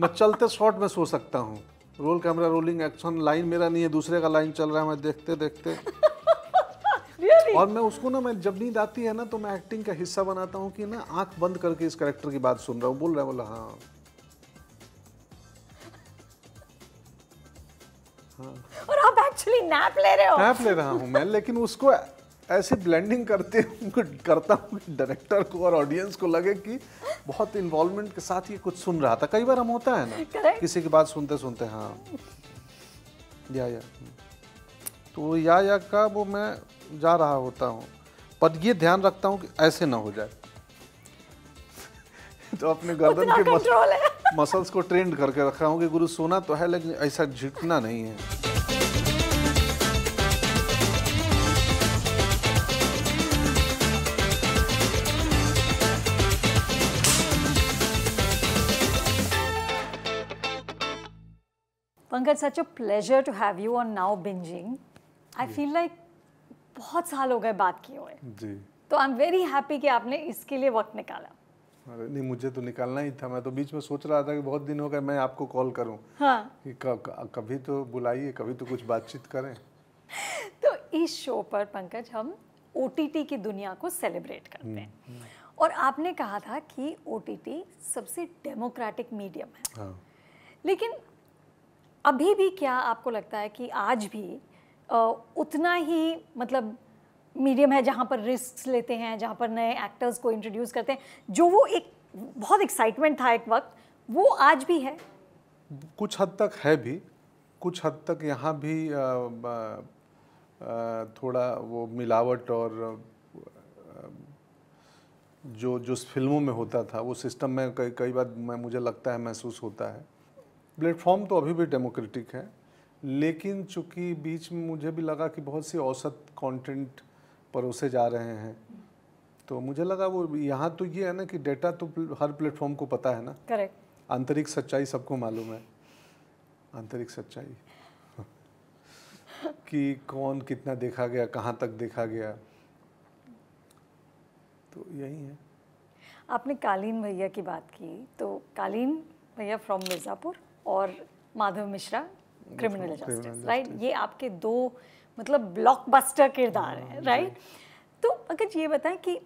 मैं चलते शॉट में सो सकता हूँ roll camera rolling action line मेरा नहीं है दूसरे का लाइन चल रहा है मैं देखते देखते और मैं उसको ना मैं जब नींद आती है ना तो मैं एक्टिंग का हिस्सा बनाता हूँ कि ना आंख बंद करके इस करेक्टर की बात सुन रहा हूँ बोल रहा है बोला हाँ हाँ और आप एक्चुअली नैप ले रहे हो नैप ले रहा हूँ मैं लेकिन उसको ऐसे ब्लेंडिंग करते हूँ करता हूँ डायरेक्टर को और ऑडियंस को लगे कि बहुत इन्वॉल्वमेंट के साथ ये कुछ सुन रहा था कई बार हम होता है ना Correct. किसी की बात सुनते सुनते हाँ या या तो या या का वो मैं जा रहा होता हूँ पर ये ध्यान रखता हूँ कि ऐसे ना हो जाए तो अपने गर्दन के मस, मसल्स को ट्रेंड करके रखा हूँ कि गुरु सोना तो है लेकिन ऐसा झिटना नहीं है Pankaj such a pleasure to have you on now binging I feel like बहुत साल हो गए बात किए हुए जी तो आई एम वेरी हैप्पी कि आपने इसके लिए वक्त निकाला अरे नहीं मुझे तो निकालना ही था मैं तो बीच में सोच रहा था कि बहुत दिन हो गए मैं आपको कॉल करूं हाँ कि कभी तो बुलाइए कभी तो कुछ बातचीत करें तो इस शो पर पंकज हम ओ की दुनिया को सेलिब्रेट करते हैं हम्म, हम्म। और आपने कहा था कि ओ सबसे डेमोक्रेटिक मीडियम है हाँ। लेकिन अभी भी क्या आपको लगता है कि आज भी उतना ही मतलब मीडियम है जहाँ पर रिस्क लेते हैं जहाँ पर नए एक्टर्स को इंट्रोड्यूस करते हैं जो वो एक बहुत एक्साइटमेंट था एक वक्त वो आज भी है कुछ हद तक है भी कुछ हद तक यहाँ भी आ, आ, थोड़ा वो मिलावट और जो जो फिल्मों में होता था वो सिस्टम में कई कई बार मैं मुझे लगता है महसूस होता है प्लेटफॉर्म तो अभी भी डेमोक्रेटिक है लेकिन चूंकि बीच में मुझे भी लगा कि बहुत सी औसत कंटेंट परोसे जा रहे हैं तो मुझे लगा वो यहाँ तो ये है ना कि डेटा तो हर प्लेटफॉर्म को पता है ना करेक्ट आंतरिक सच्चाई सबको मालूम है आंतरिक सच्चाई कि कौन कितना देखा गया कहाँ तक देखा गया तो यही है आपने कालीन भैया की बात की तो कालीन भैया फ्रॉम मिर्ज़ापुर और Madhav Mishra criminal justice right ये आपके दो मतलब ब्लॉकबस्टर किरदार हैं राइट हाँ, तो अगर ये बताएं कि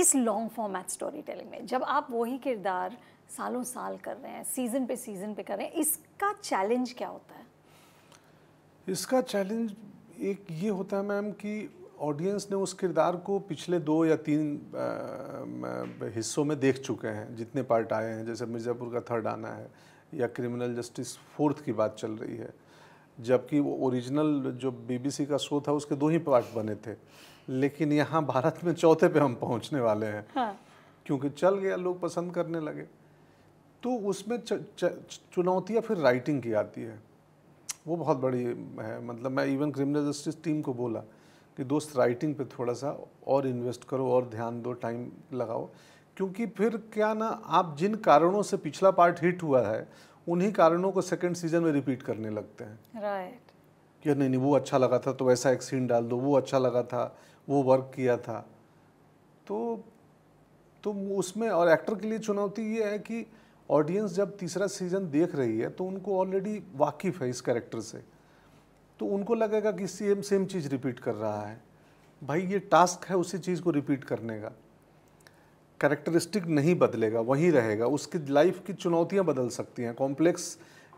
इस लॉन्ग फॉर्मेट स्टोरी टेलिंग में जब आप वही किरदार सालों साल कर रहे हैं सीज़न पे सीज़न पे कर रहे हैं इसका चैलेंज क्या होता है इसका चैलेंज एक ये होता है मैम कि ऑडियंस ने उस किरदार को पिछले दो या तीन हिस्सों में देख चुके हैं जितने पार्ट आए हैं जैसे मिर्ज़ापुर का थर्ड आना है या क्रिमिनल जस्टिस फोर्थ की बात चल रही है जबकि वो ओरिजिनल जो बीबीसी का शो था उसके दो ही पार्ट बने थे लेकिन यहाँ भारत में चौथे पे हम पहुँचने वाले हैं हाँ। क्योंकि चल गया लोग पसंद करने लगे तो उसमें चुनौतियाँ फिर राइटिंग की आती है वो बहुत बड़ी है मतलब मैं इवन क्रिमिनल जस्टिस टीम को बोला कि दोस्त राइटिंग पे थोड़ा सा और इन्वेस्ट करो और ध्यान दो टाइम लगाओ क्योंकि फिर क्या ना आप जिन कारणों से पिछला पार्ट हिट हुआ है उन्हीं कारणों को सेकंड सीजन में रिपीट करने लगते हैं राइट right. कि नहीं नहीं वो अच्छा लगा था तो वैसा एक सीन डाल दो वो अच्छा लगा था वो वर्क किया था तो तो उसमें और एक्टर के लिए चुनौती ये है कि ऑडियंस जब तीसरा सीजन देख रही है तो उनको ऑलरेडी वाकिफ है इस कैरेक्टर से तो उनको लगेगा कि सेम सेम चीज़ रिपीट कर रहा है भाई ये टास्क है उसी चीज़ को रिपीट करने का करेक्टरिस्टिक नहीं बदलेगा वहीं रहेगा उसकी लाइफ की चुनौतियां बदल सकती हैं कॉम्प्लेक्स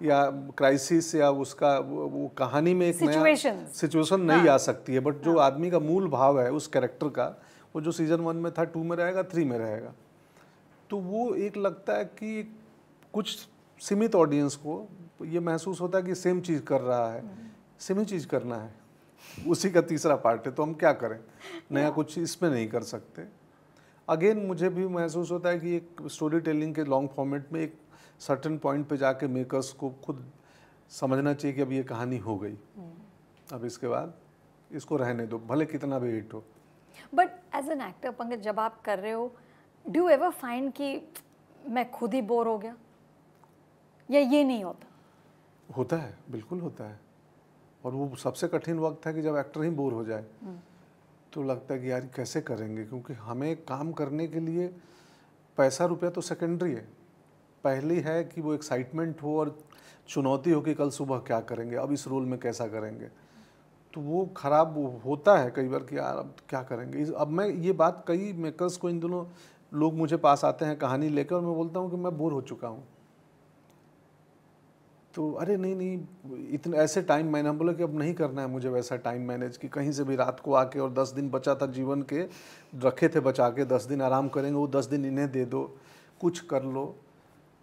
या क्राइसिस या उसका वो कहानी में एक Situations. नया सिचुएशन नहीं हाँ। आ सकती है बट जो हाँ। आदमी का मूल भाव है उस करेक्टर का वो जो सीजन वन में था टू में रहेगा थ्री में रहेगा तो वो एक लगता है कि कुछ सीमित ऑडियंस को ये महसूस होता है कि सेम चीज़ कर रहा है सेम हम्म। ही चीज़ करना है उसी का तीसरा पार्ट है तो हम क्या करें नया कुछ इसमें नहीं कर सकते अगेन मुझे भी महसूस होता है कि एक स्टोरी टेलिंग के लॉन्ग फॉर्मेट में एक सर्टन पॉइंट पे जाके मेकर्स को खुद समझना चाहिए कि अब ये कहानी हो गई हम्म। अब इसके बाद इसको रहने दो भले कितना भी हिट हो but as an actor Pankaj जब आप कर रहे हो डू एवर फाइंड कि मैं खुद ही बोर हो गया या ये नहीं होता होता है बिल्कुल होता है और वो सबसे कठिन वक्त है कि जब एक्टर ही बोर हो जाए हम्म। तो लगता है कि यार कैसे करेंगे क्योंकि हमें काम करने के लिए पैसा रुपया तो सेकेंडरी है पहली है कि वो एक्साइटमेंट हो और चुनौती हो कि कल सुबह क्या करेंगे अब इस रोल में कैसा करेंगे तो वो ख़राब होता है कई बार कि यार अब क्या करेंगे अब मैं ये बात कई मेकर्स को इन दोनों लोग मुझे पास आते हैं कहानी लेकर और मैं बोलता हूँ कि मैं बोर हो चुका हूँ तो अरे नहीं नहीं इतने ऐसे टाइम मैंने हम बोला कि अब नहीं करना है मुझे वैसा टाइम मैनेज कि कहीं से भी रात को आके और दस दिन बचा था जीवन के रखे थे बचा के दस दिन आराम करेंगे वो दस दिन इन्हें दे दो कुछ कर लो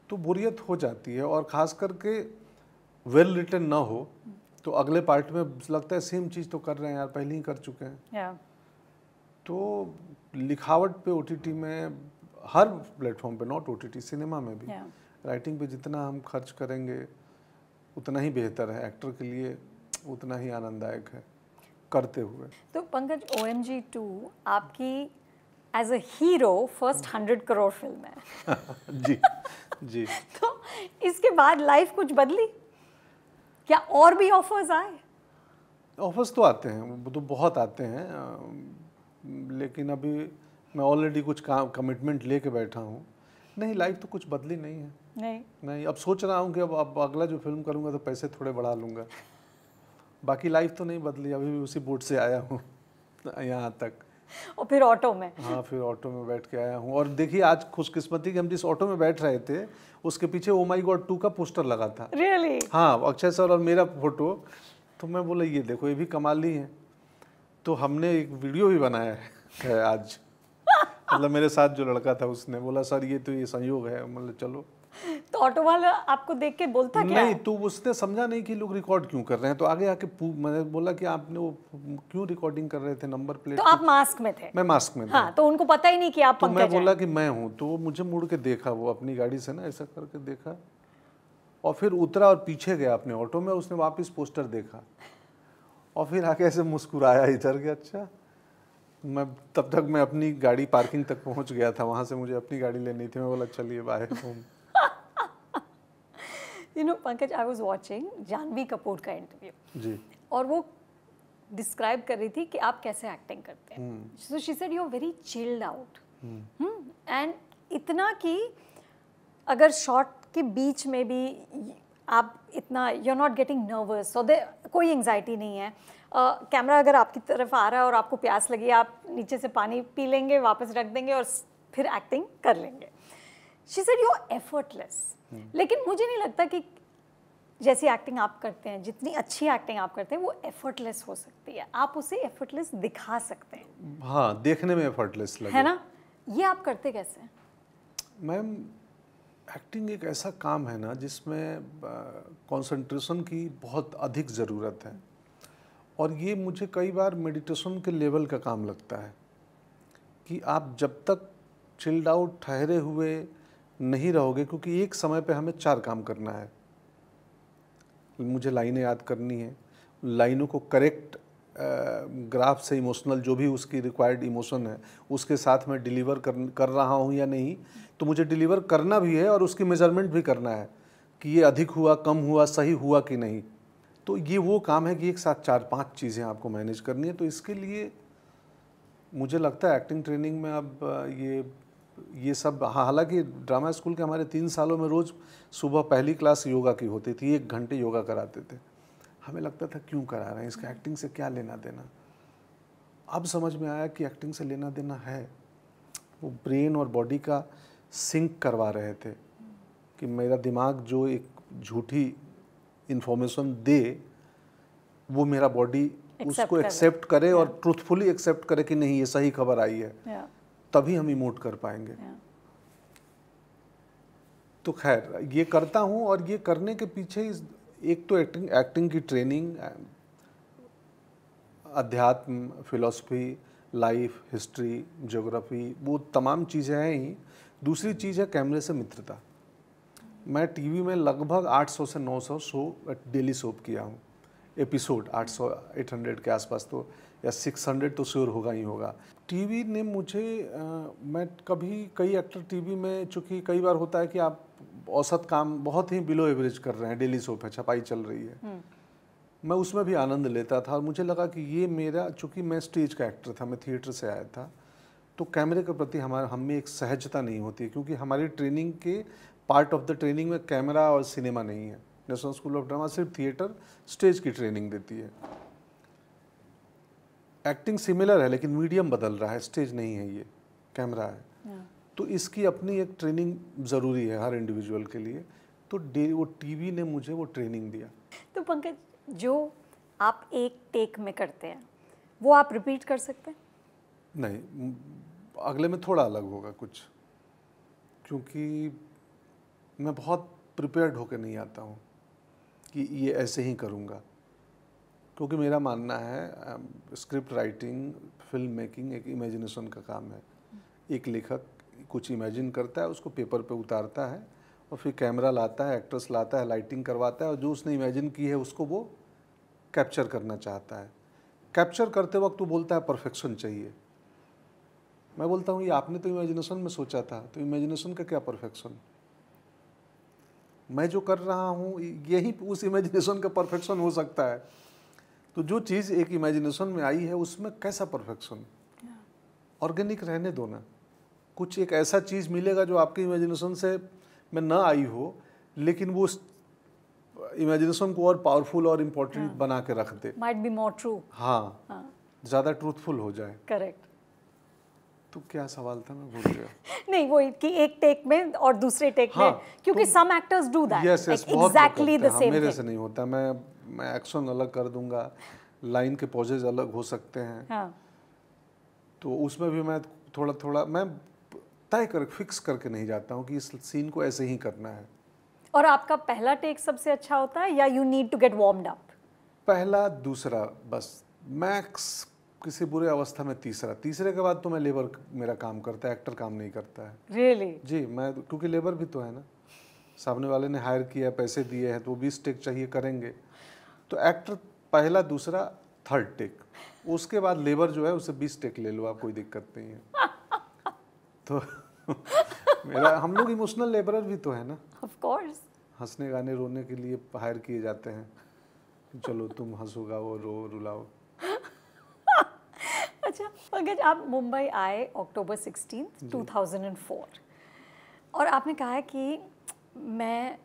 तो बोरियत हो जाती है और ख़ास करके वेल रिटर्न ना हो तो अगले पार्ट में लगता है सेम चीज़ तो कर रहे हैं यार पहले ही कर चुके हैं तो लिखावट पे ओ में हर प्लेटफॉर्म पे नॉट ओ सिनेमा में भी राइटिंग पे जितना हम खर्च करेंगे उतना ही बेहतर है एक्टर के लिए उतना ही आनंददायक है करते हुए तो Pankaj O M G two आपकी as a hero first hundred crore film है जी जी तो इसके बाद लाइफ कुछ बदली क्या और भी ऑफर्स आए ऑफर्स तो आते हैं वो तो बहुत आते हैं लेकिन अभी मैं ऑलरेडी कुछ काम कमिटमेंट लेके बैठा हूँ नहीं लाइफ तो कुछ बदली नहीं है नहीं नहीं अब सोच रहा हूँ कि अब अब अगला जो फिल्म करूँगा तो पैसे थोड़े बढ़ा लूँगा बाकी लाइफ तो नहीं बदली अभी भी उसी बोट से आया हूँ यहाँ तक और फिर ऑटो में हाँ फिर ऑटो में बैठ के आया हूँ और देखिए आज खुशकिस्मती कि हम जिस ऑटो में बैठ रहे थे उसके पीछे ओ माई गॉड टू का पोस्टर लगा था रियली really? हाँ अक्षय सर और मेरा फोटो तो मैं बोला ये देखो ये भी कमाल ही है तो हमने एक वीडियो भी बनाया है आज मतलब मेरे साथ जो लड़का था उसने बोला सर ये तो ये संयोग है मतलब चलो तो ऑटो वाला आपको देख के बोलता क्या नहीं तो उसने समझा नहीं कि लोग रिकॉर्ड क्यों कर रहे हैं तो आगे आके मैंने बोला कि आपने वो क्यों रिकॉर्डिंग कर रहे थे नंबर प्लेट तो आप मास्क में थे मैं मास्क में हाँ, तो उनको पता ही नहीं कि आप तो मैं बोला कि मैं हूँ तो वो मुझे मुड़ के देखा वो अपनी गाड़ी से ना ऐसा करके देखा और फिर उतरा और पीछे गया अपने ऑटो में उसने वापिस पोस्टर देखा और फिर आके ऐसे मुस्कुराया इधर गया अच्छा मैं तब तक मैं अपनी गाड़ी पार्किंग तक पहुंच गया था वहाँ से मुझे अपनी गाड़ी लेनी थी मैं बोला चलिए bye home you know Pankaj I was watching Janhvi Kapoor का इंटरव्यू जी और वो डिस्क्राइब कर रही थी कि आप कैसे एक्टिंग करते हैं so she said you are very chilled out and इतना कि अगर शॉट के बीच में भी आप इतना you are not getting nervous और दे कोई एंगजाइटी नहीं है कैमरा uh, अगर आपकी तरफ आ रहा है और आपको प्यास लगी आप नीचे से पानी पी लेंगे वापस रख देंगे और फिर एक्टिंग कर लेंगे she said you are effortless लेकिन मुझे नहीं लगता कि जैसी एक्टिंग आप करते हैं जितनी अच्छी एक्टिंग आप करते हैं वो एफर्टलेस हो सकती है आप उसे एफर्टलेस दिखा सकते हैं हाँ देखने में एफर्टलेस लगे है ना ये आप करते कैसे मैम एक्टिंग एक ऐसा काम है ना जिसमें कंसंट्रेशन की बहुत अधिक ज़रूरत है और ये मुझे कई बार मेडिटेशन के लेवल का काम लगता है कि आप जब तक चिल्ड आउट ठहरे हुए नहीं रहोगे क्योंकि एक समय पे हमें चार काम करना है मुझे लाइनें याद करनी है लाइनों को करेक्ट ग्राफ से इमोशनल जो भी उसकी रिक्वायर्ड इमोशन है उसके साथ मैं डिलीवर कर कर रहा हूँ या नहीं तो मुझे डिलीवर करना भी है और उसकी मेजरमेंट भी करना है कि ये अधिक हुआ कम हुआ सही हुआ कि नहीं तो ये वो काम है कि एक साथ चार पांच चीज़ें आपको मैनेज करनी है तो इसके लिए मुझे लगता है एक्टिंग ट्रेनिंग में अब ये ये सब हाँ, हालांकि ड्रामा स्कूल के हमारे तीन सालों में रोज़ सुबह पहली क्लास योगा की होती थी एक घंटे योगा कराते थे हमें लगता था क्यों करा रहे हैं इसका एक्टिंग से क्या लेना देना अब समझ में आया कि एक्टिंग से लेना देना है वो ब्रेन और बॉडी का सिंक करवा रहे थे कि मेरा दिमाग जो एक झूठी इन्फॉर्मेशन दे वो मेरा बॉडी उसको एक्सेप्ट करे और ट्रूथफुली एक्सेप्ट करे कि नहीं ये सही खबर आई है तभी हम इमोट कर पाएंगे तो खैर ये करता हूँ और ये करने के पीछे एक तो एक्टिंग एक्टिंग की ट्रेनिंग अध्यात्म फिलॉसफी लाइफ हिस्ट्री जोग्राफी वो तमाम चीज़ें हैं ही दूसरी चीज़ है कैमरे से मित्रता मैं टीवी में लगभग 800 से 900 शो डेली सोप किया हूँ एपिसोड 800 800 के आसपास तो या 600 तो श्योर होगा ही होगा टीवी ने मुझे आ, मैं कभी कई एक्टर टीवी में चूँकि कई बार होता है कि आप औसत काम बहुत ही बिलो एवरेज कर रहे हैं डेली सोप है छपाई चल रही है हम्म। मैं उसमें भी आनंद लेता था और मुझे लगा कि ये मेरा चूँकि मैं स्टेज का एक्टर था मैं थिएटर से आया था तो कैमरे के प्रति हमारे हम में एक सहजता नहीं होती क्योंकि हमारी ट्रेनिंग के पार्ट ऑफ द ट्रेनिंग में कैमरा और सिनेमा नहीं है नेशनल स्कूल ऑफ ड्रामा सिर्फ थिएटर स्टेज की ट्रेनिंग देती है एक्टिंग सिमिलर है लेकिन मीडियम बदल रहा है स्टेज नहीं है ये कैमरा है हाँ। तो इसकी अपनी एक ट्रेनिंग ज़रूरी है हर इंडिविजुअल के लिए तो डे वो टीवी ने मुझे वो ट्रेनिंग दिया तो पंकज जो आप एक टेक में करते हैं वो आप रिपीट कर सकते हैं नहीं अगले में थोड़ा अलग होगा कुछ क्योंकि मैं बहुत प्रिपेयर्ड होकर नहीं आता हूँ कि ये ऐसे ही करूँगा क्योंकि मेरा मानना है स्क्रिप्ट राइटिंग फिल्म मेकिंग एक इमेजिनेशन का काम है एक लेखक कुछ इमेजिन करता है उसको पेपर पे उतारता है और फिर कैमरा लाता है एक्ट्रेस लाता है लाइटिंग करवाता है और जो उसने इमेजिन की है उसको वो कैप्चर करना चाहता है कैप्चर करते वक्त वो बोलता है परफेक्शन चाहिए मैं बोलता हूँ ये आपने तो इमेजिनेशन में सोचा था तो इमेजिनेशन का क्या परफेक्शन मैं जो कर रहा हूँ यही उस इमेजिनेशन का परफेक्शन हो सकता है तो जो चीज़ एक इमेजिनेशन में आई है उसमें कैसा परफेक्शन ऑर्गेनिक रहने दो ना कुछ एक ऐसा चीज़ मिलेगा जो आपके इमेजिनेशन से में ना आई हो लेकिन वो इमेजिनेशन को और पावरफुल और इम्पोर्टेंट बना के रख दे माइट बी मोर ट्रू हाँ ज़्यादा ट्रूथफुल हो जाए करेक्ट तो क्या सवाल था मैं भूल गया नहीं वो कि एक टेक में और दूसरे टेक हाँ, में क्योंकि some actors do that yes yes exactly the same मेरे से नहीं होता मैं मैं एक्शन अलग कर दूंगा लाइन के पॉजेज अलग हो सकते हैं हाँ. तो उसमें भी मैं थोड़ा थोड़ा मैं तय कर फिक्स करके नहीं जाता हूँ कि इस सीन को ऐसे ही करना है और आपका पहला टेक सबसे अच्छा होता है या you need to get warmed up पहला दूसरा बस मैक्स किसी बुरे अवस्था में तीसरा तीसरे के बाद तो मैं लेबर मेरा काम करता है एक्टर काम नहीं करता है really? जी मैं तो- क्योंकि लेबर भी तो है ना सामने वाले ने हायर किया पैसे दिए हैं तो वो बीस टेक चाहिए करेंगे तो एक्टर पहला दूसरा थर्ड टेक उसके बाद लेबर जो है उसे बीस टेक ले लो आप कोई दिक्कत नहीं है तो मेरा हम लोग इमोशनल लेबरर भी तो है ना ऑफ कोर्स हंसने गाने रोने के लिए हायर किए जाते हैं चलो तुम हंसोगा वो रो रुलाओ पंकज आप मुंबई आए अक्टूबर सिक्सटीन टू और आपने कहा कि मैं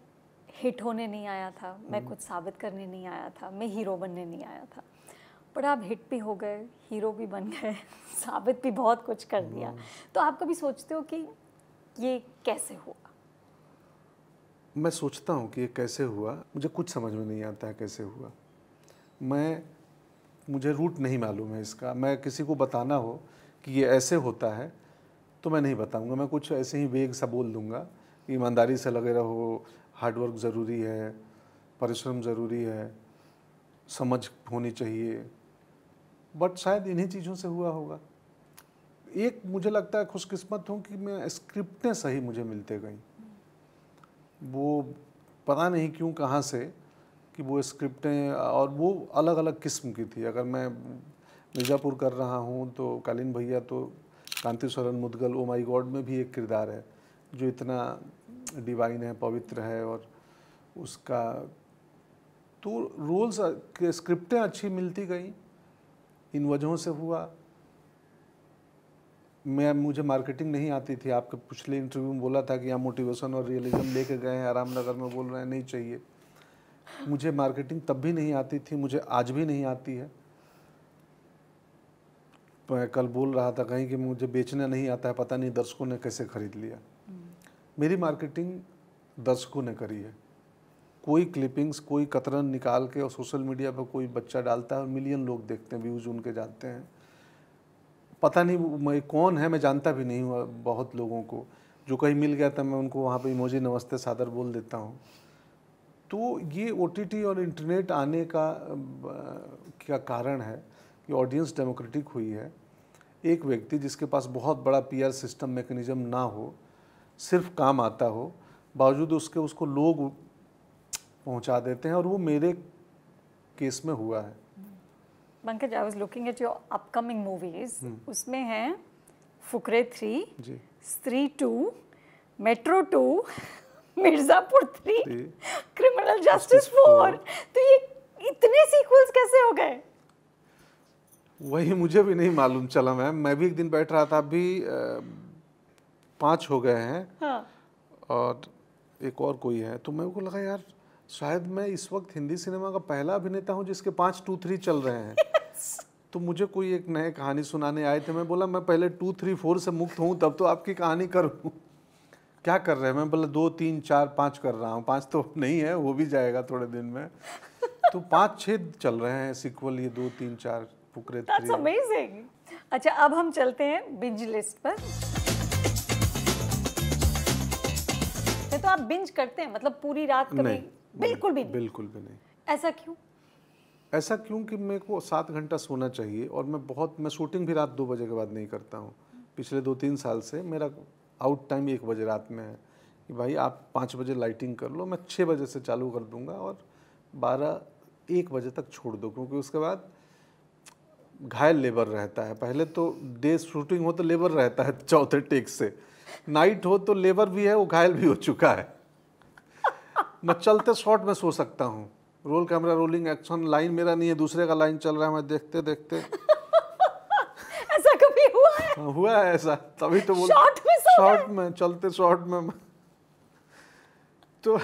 हिट होने नहीं आया था मैं हम्म। कुछ साबित करने नहीं आया था मैं हीरो बनने नहीं आया था पर आप हिट भी हो गए हीरो भी बन गए साबित भी बहुत कुछ कर दिया हम्म। तो आप कभी सोचते हो कि ये कैसे हुआ मैं सोचता हूँ कि ये कैसे हुआ मुझे कुछ समझ में नहीं आता है कैसे हुआ मैं मुझे रूट नहीं मालूम है इसका मैं किसी को बताना हो कि ये ऐसे होता है तो मैं नहीं बताऊंगा मैं कुछ ऐसे ही वेग सा बोल दूंगा ईमानदारी से लगे रहो हार्डवर्क ज़रूरी है परिश्रम ज़रूरी है समझ होनी चाहिए बट शायद इन्हीं चीज़ों से हुआ होगा एक मुझे लगता है खुशकिस्मत हूँ कि मैं स्क्रिप्टें सही मुझे मिलते गई वो पता नहीं क्यों कहाँ से कि वो स्क्रिप्टें और वो अलग अलग किस्म की थी अगर मैं मिर्ज़ापुर कर रहा हूँ तो कालीन भैया तो कांति स्वरण मुदगल ओ माई गॉड में भी एक किरदार है जो इतना डिवाइन है पवित्र है और उसका तो रोल्स स्क्रिप्टें अच्छी मिलती गई इन वजहों से हुआ मैं मुझे मार्केटिंग नहीं आती थी आपके पिछले इंटरव्यू में बोला था कि यहाँ मोटिवेशन और रियलिज्म लेके गए हैं आराम नगर में बोल रहे हैं नहीं चाहिए मुझे मार्केटिंग तब भी नहीं आती थी मुझे आज भी नहीं आती है मैं कल बोल रहा था कहीं कि मुझे बेचना नहीं आता है पता नहीं दर्शकों ने कैसे ख़रीद लिया हम्म। मेरी मार्केटिंग दर्शकों ने करी है कोई क्लिपिंग्स कोई कतरन निकाल के और सोशल मीडिया पर कोई बच्चा डालता है और मिलियन लोग देखते हैं व्यूज़ उनके जाते हैं पता नहीं मैं कौन है मैं जानता भी नहीं हुआ बहुत लोगों को जो कहीं मिल गया था मैं उनको वहाँ पर इमोजी नमस्ते सादर बोल देता हूँ तो ये ओ और इंटरनेट आने का क्या कारण है कि ऑडियंस डेमोक्रेटिक हुई है एक व्यक्ति जिसके पास बहुत बड़ा पीआर सिस्टम मैकेनिज्म ना हो सिर्फ काम आता हो बावजूद उसके उसको लोग पहुंचा देते हैं और वो मेरे केस में हुआ है Pankaj I was looking at your upcoming movies उसमें हैं Fukrey three Stree two Metro two Mirzapur three criminal justice four तो ये इतने सीक्वल्स कैसे हो गए वही मुझे भी नहीं मालूम चला मैम मैं भी एक दिन बैठ रहा था अभी पांच हो गए हैं हाँ। और एक और कोई है तो मेरे को लगा यार शायद मैं इस वक्त हिंदी सिनेमा का पहला अभिनेता हूँ जिसके पांच टू थ्री चल रहे हैं तो मुझे कोई एक नए कहानी सुनाने आए थे मैं बोला मैं पहले टू थ्री फोर से मुक्त हूँ तब तो आपकी कहानी करूँ क्या कर रहे हैं मैं बोला दो तीन चार पाँच कर रहा हूँ पाँच तो नहीं है वो भी जाएगा थोड़े दिन में तो पाँच छः चल रहे हैं सिक्वल ये दो तीन चार फुकरे That's amazing. अच्छा अब हम चलते हैं बिंज लिस्ट पर तो आप बिंज करते हैं मतलब पूरी रात कभी नहीं, बिल्कुल भी नहीं। बिल्कुल भी नहीं ऐसा क्यों ऐसा क्यों कि मेरे को सात घंटा सोना चाहिए और मैं बहुत मैं शूटिंग भी रात दो बजे के बाद नहीं करता हूँ पिछले दो तीन साल से मेरा आउट टाइम एक बजे रात में है कि भाई आप पाँच बजे लाइटिंग कर लो मैं छः बजे से चालू कर दूँगा और बारह एक बजे तक छोड़ दो क्योंकि उसके बाद घायल लेबर रहता है पहले तो डे शूटिंग हो तो लेबर रहता है चौथे टेक से नाइट हो तो लेबर भी है वो घायल भी हो चुका है मैं चलते शॉट में सो सकता हूँ roll camera rolling action line मेरा नहीं है दूसरे का लाइन चल रहा है मैं देखते देखते ऐसा कभी हुआ है हाँ, हुआ है ऐसा तभी तो बोल शॉट में शॉर्ट में चलते शॉर्ट में तो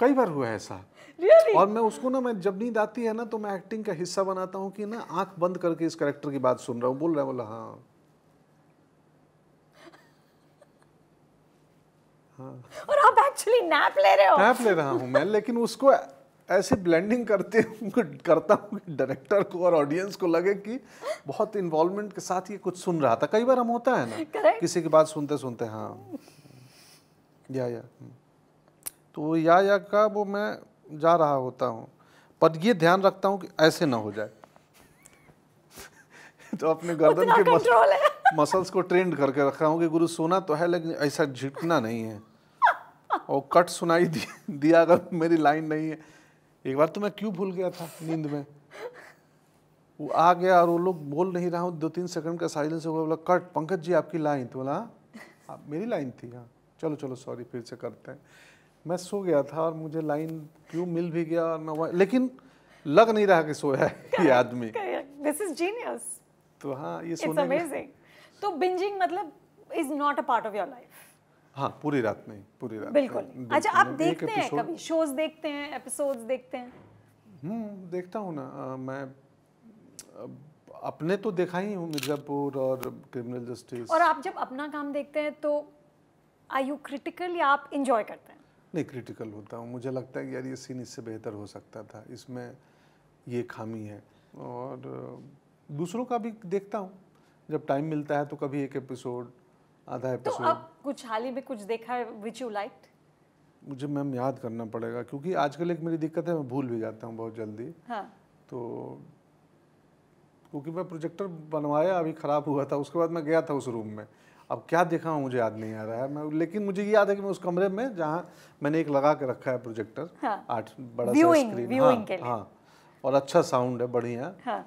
कई बार हुआ है ऐसा Really? और मैं उसको ना मैं जब नींद आती है ना तो मैं एक्टिंग का हिस्सा बनाता हूँ कि ना आंख बंद करके इस करेक्टर की बात सुन रहा हूँ बोल रहा बोला हाँ हाँ और आप एक्चुअली नैप ले रहे हो नैप ले रहा हूँ मैं लेकिन उसको ऐसे ब्लेंडिंग करते करता हूँ डायरेक्टर को और ऑडियंस को लगे कि बहुत इन्वॉल्वमेंट के साथ ये कुछ सुन रहा था कई बार हम होता है ना Correct. किसी की बात सुनते सुनते हाँ या या हम्म। तो या या का वो मैं जा रहा होता हूँ पर ये ध्यान रखता हूँ कि ऐसे ना हो जाए तो अपने गर्दन के मस, मसल्स को ट्रेंड करके रखा हूँ कि गुरु सोना तो है लेकिन ऐसा झिटना नहीं है और कट सुनाई दिया अगर मेरी लाइन नहीं है एक बार तो मैं क्यों भूल गया था नींद में वो आ गया और वो लोग बोल नहीं रहा हूँ दो तीन सेकंड का साइलेंस हो गया बोला कट पंकज जी आपकी लाइन तो बोला आप हाँ, मेरी लाइन थी हाँ चलो चलो सॉरी फिर से करते हैं मैं सो गया था और मुझे लाइन क्यों मिल भी गया और मैं लेकिन लग नहीं रहा कि सोया है ये आदमी दिस इज जीनियस तो हाँ ये सोने अमेजिंग तो बिंजिंग मतलब is not a part of your life हाँ पूरी रात नहीं पूरी रात बिल्कुल अच्छा आप मतलब देखते हैं कभी शोज देखते हैं एपिसोड्स देखते हैं हम्म देखता हूँ ना आ, मैं अपने तो देखा ही हूँ मिर्जापुर और क्रिमिनल जस्टिस और आप जब अपना काम देखते हैं तो आई यू क्रिटिकल या आप इंजॉय करते हैं नहीं क्रिटिकल होता हूँ मुझे लगता है यार ये सीन इससे बेहतर हो सकता था इसमें ये खामी है और दूसरों का भी देखता हूँ जब टाइम मिलता है तो कभी एक एपिसोड आधा एपिसोड तो आप कुछ हाल ही में कुछ देखा है विच यू लाइक मुझे मैम याद करना पड़ेगा क्योंकि आजकल एक मेरी दिक्कत है मैं भूल भी जाता हूँ बहुत जल्दी हाँ. तो क्योंकि मैं प्रोजेक्टर बनवाया अभी ख़राब हुआ था उसके बाद मैं गया था उस रूम में अब क्या देखा हूँ मुझे याद नहीं आ रहा है मैं लेकिन मुझे याद है कि मैं उस कमरे में जहाँ मैंने एक लगा के रखा है प्रोजेक्टर हाँ. आठ बड़ा सा स्क्रीन हाँ, हाँ और अच्छा साउंड है बढ़िया हाँ.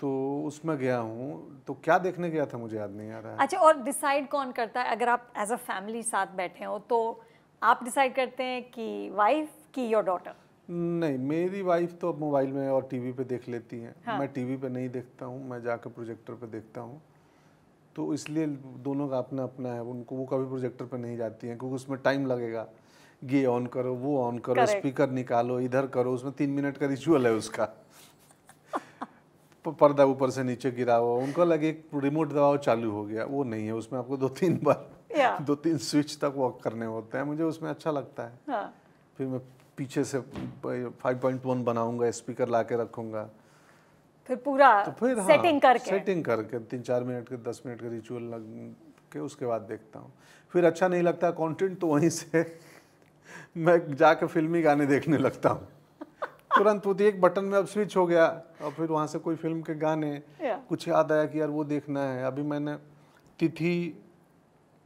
तो उसमें गया हूँ तो क्या देखने गया था मुझे याद नहीं आ रहा है अच्छा और डिसाइड कौन करता है अगर आप एज अ फैमिली साथ बैठे हो तो आप डिसाइड करते हैं कि वाइफ की योर डॉटर नहीं मेरी वाइफ तो अब मोबाइल में और टीवी पे देख लेती हैं हाँ। मैं टीवी पे नहीं देखता हूँ मैं जाकर प्रोजेक्टर पे देखता हूँ तो इसलिए दोनों का अपना अपना है उनको वो कभी प्रोजेक्टर पे नहीं जाती हैं क्योंकि उसमें टाइम लगेगा ये ऑन करो वो ऑन करो स्पीकर निकालो इधर करो उसमें तीन मिनट का रिचुअल है उसका पर्दा ऊपर से नीचे गिरा हुआ उनको लगे एक रिमोट दबाव चालू हो गया वो नहीं है उसमें आपको दो तीन बार दो तीन स्विच तक वॉक करने होते हैं मुझे उसमें अच्छा लगता है हाँ। फिर मैं पीछे से 5.1 बनाऊंगा स्पीकर ला के रखूंगा फिर पूरा तो फिर सेटिंग हाँ, करके सेटिंग करके तीन चार मिनट के दस मिनट के रिचुअल लग के उसके बाद देखता हूँ फिर अच्छा नहीं लगता कंटेंट तो वहीं से मैं जाके फिल्मी गाने देखने लगता हूँ तुरंत वो एक बटन में अब स्विच हो गया और फिर वहाँ से कोई फिल्म के गाने कुछ याद आया कि यार वो देखना है अभी मैंने तिथि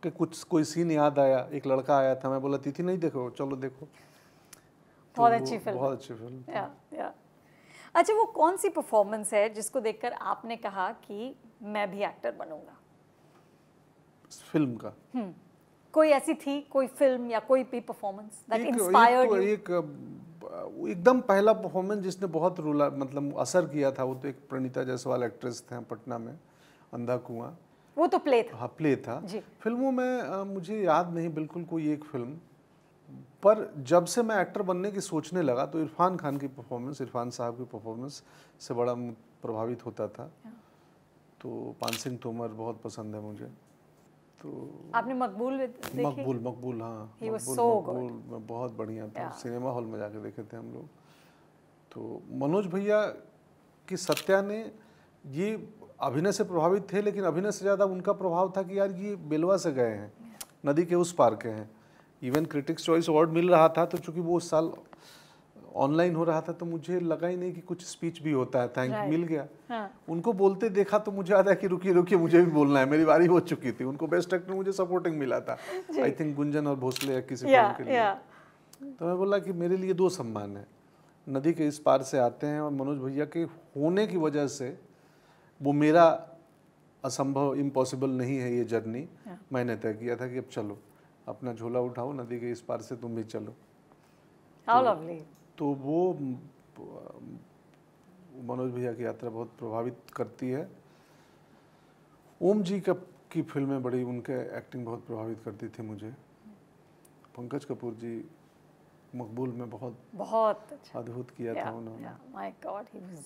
के कुछ कोई सीन याद आया एक लड़का आया था मैं बोला तिथि नहीं देखो चलो देखो बहुत तो अच्छी फिल्म बहुत अच्छी फिल्म अच्छा वो कौन सी परफॉर्मेंस है जिसको देखकर आपने कहा कि मैं भी एक्टर बनूंगा फिल्म का हम्म। कोई ऐसी थी कोई फिल्म या कोई भी परफॉर्मेंस दैट इंस्पायर्ड एक, एक, तो एक एकदम पहला परफॉर्मेंस जिसने बहुत रूला मतलब असर किया था वो तो एक प्रणीता जायसवाल एक्ट्रेस थे पटना में अंधा कुआं वो तो प्ले था हाँ प्ले था जी। फिल्मों में आ, मुझे याद नहीं बिल्कुल कोई एक फिल्म पर जब से मैं एक्टर बनने की सोचने लगा तो इरफान खान की परफॉर्मेंस इरफान साहब की परफॉर्मेंस से बड़ा प्रभावित होता था हाँ। तो पान सिंह तोमर बहुत पसंद है मुझे तो आपने मकबूल देखी मकबूल मकबूल हाँ मकबूल, so बहुत बढ़िया था yeah. सिनेमा हॉल में जाके देखे थे हम लोग तो मनोज भैया की सत्या ने ये अभिनय से प्रभावित थे लेकिन अभिनय से ज़्यादा उनका प्रभाव था कि यार ये बेलवा से गए हैं नदी के उस पार के हैं इवन क्रिटिक्स चॉइस अवार्ड मिल रहा था तो चूंकि वो उस साल ऑनलाइन हो रहा था तो मुझे लगा ही नहीं कि कुछ स्पीच भी होता है थैंक मिल गया हाँ. उनको बोलते देखा तो मुझे याद है कि रुकिए रुकिए मुझे भी बोलना है मेरी बारी हो चुकी थी उनको बेस्ट एक्टर मुझे सपोर्टिंग मिला था आई थिंक गुंजन और भोसले या किसी या, के लिए तो मैं बोला कि मेरे लिए दो सम्मान है नदी के इस पार से आते हैं और मनोज भैया के होने की वजह से वो मेरा असंभव इम्पॉसिबल नहीं है ये जर्नी मैंने तय किया था कि अब चलो अपना झोला उठाओ नदी के इस पार से तुम भी चलो How तो lovely. तो वो मनोज भैया की यात्रा बहुत प्रभावित करती है ओम जी का की फिल्में बड़ी उनके एक्टिंग बहुत प्रभावित करती थी मुझे पंकज कपूर जी मकबूल में बहुत बहुत अच्छा। अद्भुत किया yeah, था उन्होंने my god he was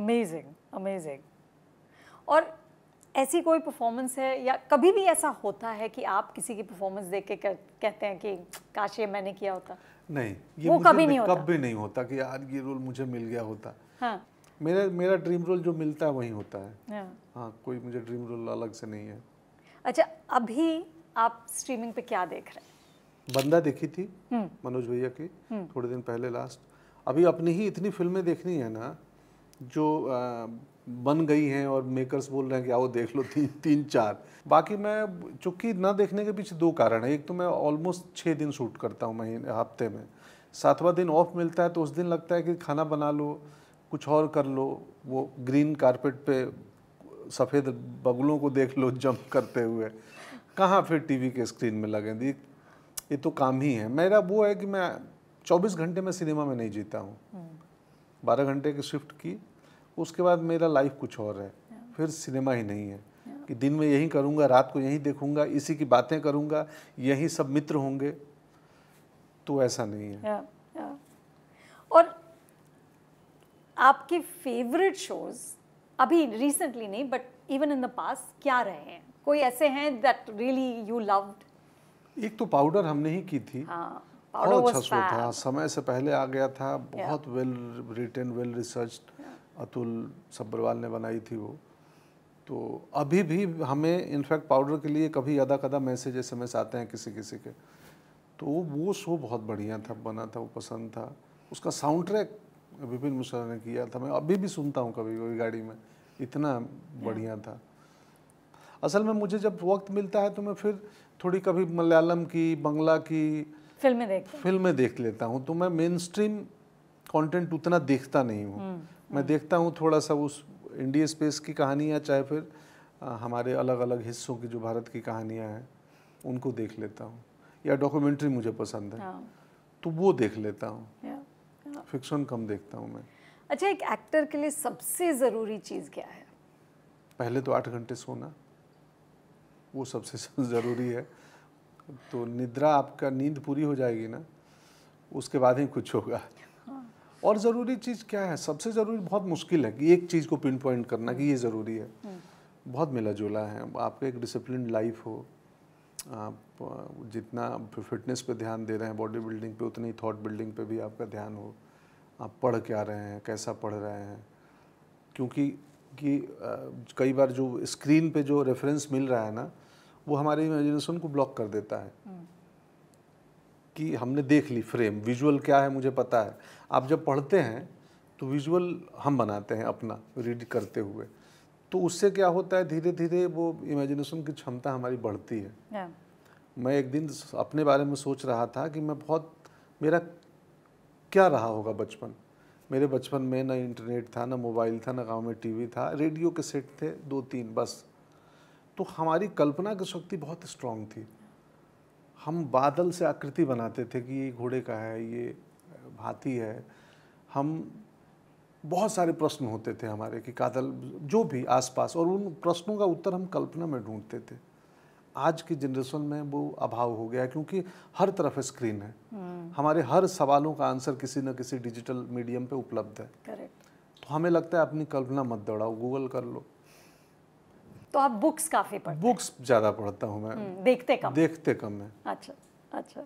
amazing amazing और ऐसी कोई परफॉर्मेंस है या कभी भी ऐसा होता है कि आप किसी की परफॉर्मेंस देख के कर, कहते हैं कि काश ये मैंने किया होता नहीं ये वो कभी नहीं होता कभी नहीं होता कि यार ये रोल मुझे मिल गया होता हाँ मेरा मेरा ड्रीम रोल जो मिलता है वही होता है हाँ, हाँ कोई मुझे ड्रीम रोल अलग से नहीं है अच्छा अभी आप स्ट्रीमिंग पे क्या देख रहे हैं बंदा देखी थी हम्म। मनोज भैया की हम्म। थोड़े दिन पहले लास्ट अभी अपनी ही इतनी फिल्में देखनी है ना जो बन गई हैं और मेकर्स बोल रहे हैं कि आओ देख लो तीन तीन चार बाकी मैं चूंकि ना देखने के पीछे दो कारण है एक तो मैं ऑलमोस्ट छः दिन शूट करता हूँ महीने हफ्ते में सातवां दिन ऑफ मिलता है तो उस दिन लगता है कि खाना बना लो कुछ और कर लो वो ग्रीन कारपेट पे सफ़ेद बगलों को देख लो जंप करते हुए कहाँ फिर टीवी के स्क्रीन में लगे दी ये तो काम ही है मेरा वो है कि मैं 24 घंटे में सिनेमा में नहीं जीता हूँ 12 हम्म। घंटे की शिफ्ट की उसके बाद मेरा लाइफ कुछ और है फिर सिनेमा ही नहीं है कि दिन में यही करूँगा रात को यही देखूंगा इसी की बातें करूँगा यही सब मित्र होंगे तो ऐसा नहीं है या, या। और आपके फेवरेट शोज अभी रिसेंटली नहीं but even in the past क्या रहे हैं कोई ऐसे हैं दैट रियली यू लव्ड एक तो पाउडर हमने ही की थी हाँ, बहुत अच्छा शो था समय से पहले आ गया था बहुत well written well researched Atul Sabharwal ने बनाई थी वो तो अभी भी हमें इनफैक्ट पाउडर के लिए कभी अदा कदा मैसेज एस एम आते हैं किसी किसी के तो वो शो बहुत बढ़िया था बना था वो पसंद था उसका साउंड ट्रैक विपिन मिश्रा ने किया था मैं अभी भी सुनता हूँ कभी कभी गाड़ी में इतना बढ़िया था असल में मुझे जब वक्त मिलता है तो मैं फिर थोड़ी कभी मलयालम की बंगला की फिल्में देख फिल्में देख लेता हूँ तो मैं मेन स्ट्रीम कंटेंट उतना देखता नहीं हूँ हम्म, मैं हम्म। देखता हूँ थोड़ा सा उस इंडिया स्पेस की कहानी या चाहे फिर हमारे अलग अलग हिस्सों की जो भारत की कहानियाँ हैं उनको देख लेता हूँ या डॉक्यूमेंट्री मुझे पसंद है हाँ। तो वो देख लेता हूँ फिक्शन कम देखता हूँ मैं अच्छा एक एक्टर के लिए सबसे ज़रूरी चीज़ क्या है पहले तो आठ घंटे सोना वो सबसे ज़रूरी है तो निद्रा आपका नींद पूरी हो जाएगी ना उसके बाद ही कुछ होगा और ज़रूरी चीज़ क्या है सबसे ज़रूरी बहुत मुश्किल है कि एक चीज़ को पिन पॉइंट करना कि ये ज़रूरी है हम्म। बहुत मिला जुला है आपका एक डिसिप्लिन लाइफ हो आप जितना फिटनेस पे ध्यान दे रहे हैं बॉडी बिल्डिंग पे उतनी थॉट बिल्डिंग पे भी आपका ध्यान हो आप पढ़ क्या रहे हैं कैसा पढ़ रहे हैं क्योंकि कि कई बार जो स्क्रीन पे जो रेफरेंस मिल रहा है ना वो हमारे इमेजिनेशन को ब्लॉक कर देता है हम्म। कि हमने देख ली फ्रेम विजुअल क्या है मुझे पता है आप जब पढ़ते हैं तो विजुअल हम बनाते हैं अपना रीड करते हुए तो उससे क्या होता है धीरे धीरे वो इमेजिनेशन की क्षमता हमारी बढ़ती है मैं एक दिन अपने बारे में सोच रहा था कि मैं बहुत मेरा क्या रहा होगा बचपन मेरे बचपन में ना इंटरनेट था ना मोबाइल था ना गांव में टीवी था रेडियो के सेट थे दो तीन बस तो हमारी कल्पना की शक्ति बहुत स्ट्रांग थी हम बादल से आकृति बनाते थे कि ये घोड़े का है ये हाथी है हम बहुत सारे प्रश्न होते थे हमारे कि कादल जो भी आसपास और उन प्रश्नों का उत्तर हम कल्पना में ढूंढते थे आज की जनरेशन में वो अभाव हो गया क्योंकि हर तरफ स्क्रीन है हम्म। हमारे हर सवालों का आंसर किसी न किसी डिजिटल मीडियम पे उपलब्ध है करेक्ट तो हमें लगता है अपनी कल्पना मत दौड़ाओ गूगल कर लो तो आप बुक्स काफ़ी पढ़ते बुक्स ज़्यादा पढ़ता हूँ मैं हम्म, देखते कम देखते कम है अच्छा अच्छा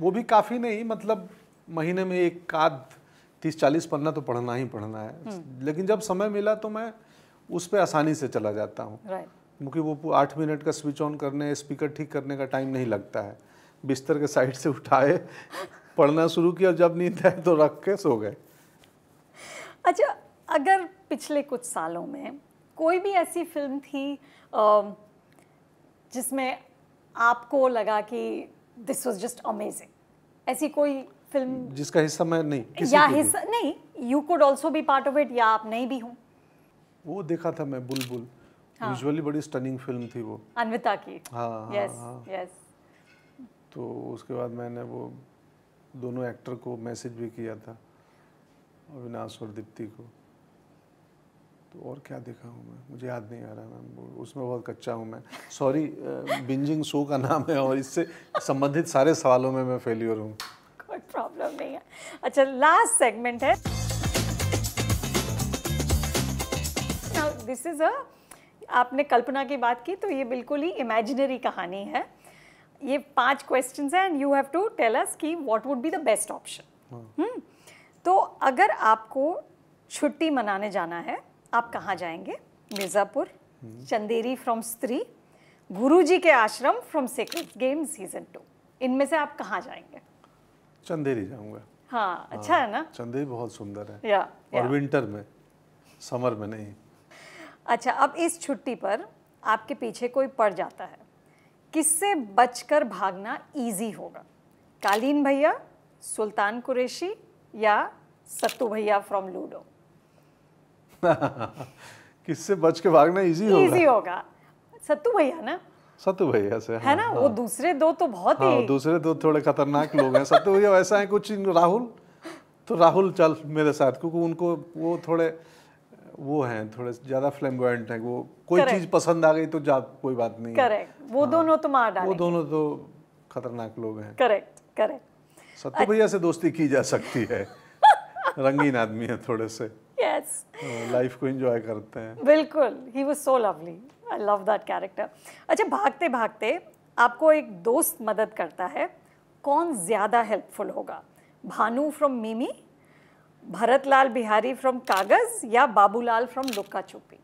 वो भी काफ़ी नहीं मतलब महीने में एक काद तीस चालीस पन्ना तो पढ़ना ही पढ़ना है हम्म। लेकिन जब समय मिला तो मैं उस पर आसानी से चला जाता हूँ क्योंकि वो आठ मिनट का स्विच ऑन करने स्पीकर ठीक करने का टाइम नहीं लगता है बिस्तर के साइड से उठाए पढ़ना शुरू किया जब नींद आए तो रख के सो गए अच्छा अगर पिछले कुछ सालों में कोई भी ऐसी फिल्म थी जिसमें आपको लगा कि दिस वॉज जस्ट अमेजिंग ऐसी कोई फिल्म जिसका हिस्सा मैं नहीं किसी या हिस्सा नहीं you could also be part of it या आप नहीं भी हूँ वो देखा था मैं बुलबुल हाँ. बड़ी स्टनिंग फिल्म थी वो अनविता की हाँ यस हाँ, yes, हाँ, यस yes. तो उसके बाद मैंने वो दोनों एक्टर को मैसेज भी किया था अविनाश और दीप्ति को तो और क्या देखा हूँ मैं मुझे याद नहीं आ रहा मैम उसमें बहुत कच्चा हूँ मैं सॉरी बिंजिंग शो का नाम है और इससे संबंधित सारे सवालों में मैं फेलियर हूँ कोई प्रॉब्लम नहीं है अच्छा लास्ट सेगमेंट है दिस इज अ आपने कल्पना की बात की तो ये बिल्कुल ही इमेजिनरी कहानी है ये पांच क्वेश्चंस हैं and you have to tell us कि what would be the best option तो अगर आपको छुट्टी मनाने जाना है आप कहाँ जाएंगे मिर्ज़ापुर चंदेरी फ्रॉम स्त्री गुरुजी के आश्रम from sacred game season two इनमें से आप कहाँ जाएंगे चंदेरी जाऊंगा हाँ, हाँ अच्छा हाँ, है ना चंदेरी बहुत सुंदर है या, और विंटर में समर में नहीं अच्छा अब इस छुट्टी पर आपके पीछे कोई पड़ जाता है किससे बचकर भागना इजी होगा कालीन भैया सुल्तान कुरेशी या सत्तू भैया फ्रॉम लूडो किससे बच के भागना इजी होगा इजी होगा सत्तू भैया ना सत्तू भैया से हाँ, है ना हाँ, वो दूसरे दो तो बहुत हाँ, ही दूसरे दो थोड़े खतरनाक लोग हैं सत्तू भैया वैसा है कुछ राहुल तो राहुल चल मेरे साथ क्योंकि उनको वो थोड़े वो हैं थोड़े ज्यादा फ्लेम्बोयट हैं वो कोई चीज पसंद आ गई तो जा कोई बात नहीं करेक्ट वो हाँ, दोनों तो मार वो दोनों तो खतरनाक लोग हैं करेक्ट करेक्ट सत्तू भैया से दोस्ती की जा सकती है रंगीन आदमी है थोड़े से yes. लाइफ हाँ, को एंजॉय करते हैं बिल्कुल he was so lovely I love that character अच्छा भागते भागते आपको एक दोस्त मदद करता है कौन ज़्यादा हेल्पफुल होगा भानु फ्रॉम मिमी भरत लाल बिहारी फ्रॉम कागज़ या बाबूलाल फ्रॉम लुक्का छुपी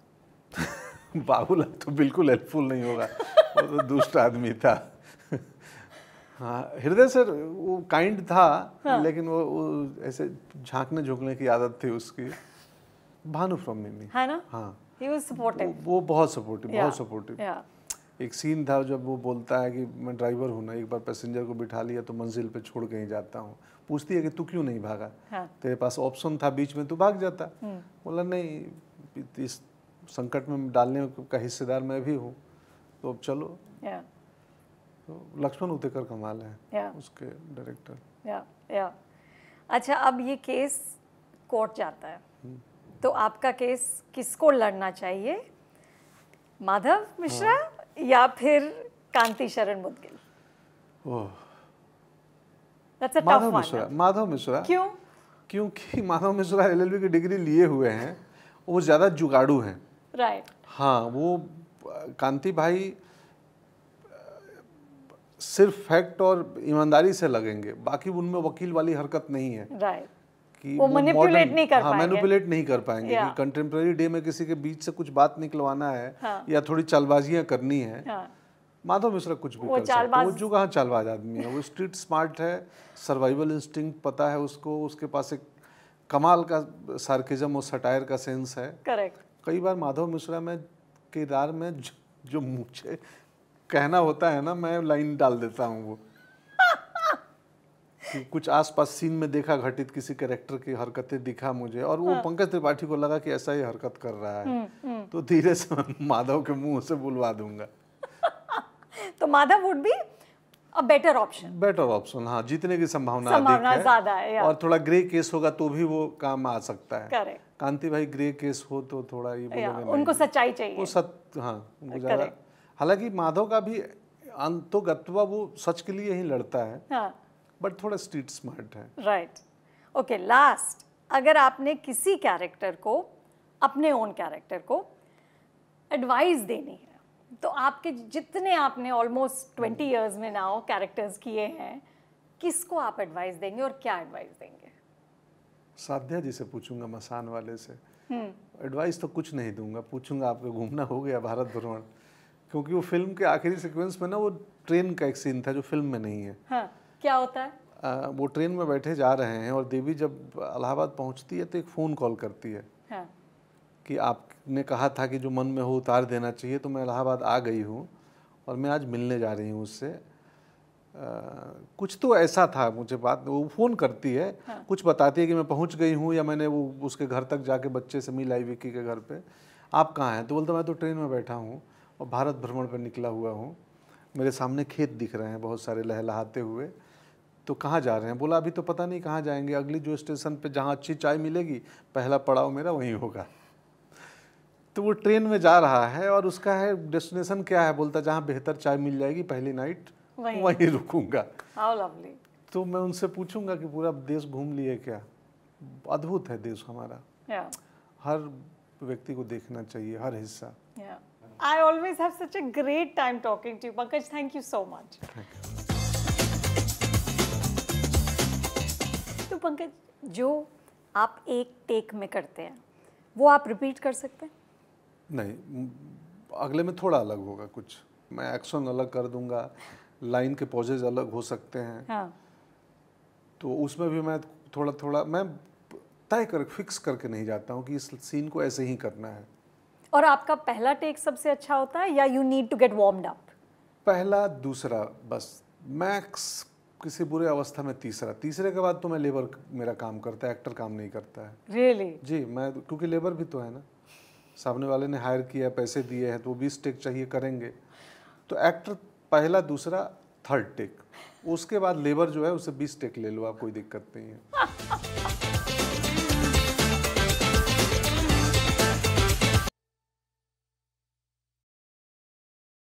बाबूलाल तो बिल्कुल हेल्पफुल नहीं होगा वो तो दुष्ट आदमी था हाँ हृदय सर वो काइंड था हाँ। लेकिन वो, वो ऐसे झांकने झुकने की आदत थी उसकी भानु फ्रॉम मिमी है ना हाँ ही वाज सपोर्टिव वो बहुत सपोर्टिव बहुत सपोर्टिव एक सीन था जब वो बोलता है कि मैं ड्राइवर हूँ ना एक बार पैसेंजर को बिठा लिया तो मंजिल पे छोड़ कहीं जाता हूँ पूछती है कि तू क्यों नहीं भागा हाँ. तेरे पास ऑप्शन था बीच में तू भाग जाता हम्म। बोला नहीं इस संकट में डालने का हिस्सेदार मैं भी हूँ तो अब चलो तो लक्ष्मण उतेकर कमाल है उसके डायरेक्टर या या अच्छा अब ये केस कोर्ट जाता है हम्म। तो आपका केस किसको लड़ना चाहिए माधव मिश्रा हाँ। या फिर कांति शरण मुदगिल माधव मिश्रा माधव मिश्रा क्यों क्योंकि माधव मिश्रा एलएलबी की डिग्री लिए हुए हैं वो ज़्यादा जुगाड़ू हैं राइट right. हाँ वो कांति भाई सिर्फ फैक्ट और ईमानदारी से लगेंगे बाकी उनमें वकील वाली हरकत नहीं है राइट right. कि वो मैनिपुलेट नहीं कर हाँ, मैनिपुलेट नहीं कर पाएंगे कि कंटेम्प्रेरी डे में किसी के बीच से कुछ बात निकलवाना है हाँ, या थोड़ी चालबाजियां करनी है हाँ, माधव मिश्रा कुछ भी कर सकता है वो जो कहाँ चालबाज आदमी है वो स्ट्रीट स्मार्ट है सर्वाइवल इंस्टिंग पता है उसको उसके पास एक कमाल का सार्किजम और सटायर का सेंस है करेक्ट कई बार माधव मिश्रा में किरदार में जो मुझे कहना होता है ना मैं लाइन डाल देता हूँ वो कुछ आसपास सीन में देखा घटित किसी कैरेक्टर की हरकतें दिखा मुझे और वो हाँ। पंकज त्रिपाठी को लगा कि ऐसा ही हरकत कर रहा है हम्म, हम्म। तो धीरे से माधव के मुंह से बुलवा दूंगा तो Madhav would be better option better option हाँ जीतने की संभावना, संभावना ज्यादा है और थोड़ा ग्रे केस होगा तो भी वो काम आ सकता है करेक्ट कांति भाई ग्रे केस हो तो थोड़ा ये उनको सच्चाई चाहिए वो सत हाँ उनको हालांकि माधव का भी अंतोगत्वा वो सच के लिए ही लड़ता है हाँ। बट थोड़ा स्ट्रीट स्मार्ट है राइट ओके लास्ट अगर आपने किसी कैरेक्टर को अपने ओन कैरेक्टर को एडवाइस देनी है तो आपके जितने आपने ऑलमोस्ट ट्वेंटी ईयर्स में नाउ कैरेक्टर्स किए हैं किसको आप एडवाइस देंगे और क्या एडवाइस देंगे साध्या जी से पूछूंगा मसान वाले से एडवाइस हम्म। तो कुछ नहीं दूंगा पूछूंगा आपको घूमना हो गया भारत भ्रमण क्योंकि वो फिल्म के आखिरी सिक्वेंस में ना वो ट्रेन का एक सीन था जो फिल्म में नहीं है हाँ. क्या होता है आ, वो ट्रेन में बैठे जा रहे हैं और देवी जब अलाहाबाद पहुंचती है तो एक फ़ोन कॉल करती है हाँ। कि आपने कहा था कि जो मन में हो उतार देना चाहिए तो मैं अलाहाबाद आ गई हूँ और मैं आज मिलने जा रही हूँ उससे कुछ तो ऐसा था मुझे बात वो फ़ोन करती है हाँ। कुछ बताती है कि मैं पहुँच गई हूँ या मैंने वो उसके घर तक जाके बच्चे से मिल आई विक्की के घर पर आप कहाँ हैं तो बोलते मैं तो ट्रेन में बैठा हूँ और भारत भ्रमण पर निकला हुआ हूँ मेरे सामने खेत दिख रहे हैं बहुत सारे लहलाहाते हुए तो कहाँ जा रहे हैं बोला अभी तो पता नहीं कहाँ जाएंगे अगली जो स्टेशन पे जहाँ अच्छी चाय मिलेगी पहला पड़ाव मेरा वहीं होगा तो वो ट्रेन में जा रहा है और उसका है डेस्टिनेशन क्या है बोलता जहाँ बेहतर चाय मिल जाएगी पहली नाइट वहीं, वहीं रुकूंगा तो मैं उनसे पूछूंगा कि पूरा देश घूम लिए क्या अद्भुत है देश हमारा yeah. हर व्यक्ति को देखना चाहिए हर हिस्सा I always have such a great time talking to Pankaj thank you so much Pankaj जो आप एक टेक में करते हैं वो आप रिपीट कर सकते हैं नहीं अगले में थोड़ा अलग होगा कुछ मैं एक्शन अलग कर दूंगा लाइन के पॉजेज अलग हो सकते हैं हाँ। तो उसमें भी मैं थोड़ा थोड़ा मैं तय कर फिक्स करके नहीं जाता हूँ कि इस सीन को ऐसे ही करना है और आपका पहला टेक सबसे अच्छा होता है या you need to get warm up पहला दूसरा बस मैक्स किसी बुरे अवस्था में तीसरा तीसरे के बाद तो मैं लेबर मेरा काम करता है एक्टर काम नहीं करता है really? जी मैं तो, क्योंकि लेबर भी तो है ना सामने वाले ने हायर किया है पैसे दिए हैं तो वो बीस टेक चाहिए करेंगे तो एक्टर पहला दूसरा थर्ड टेक उसके बाद लेबर जो है उसे बीस टेक ले लो आप कोई दिक्कत नहीं है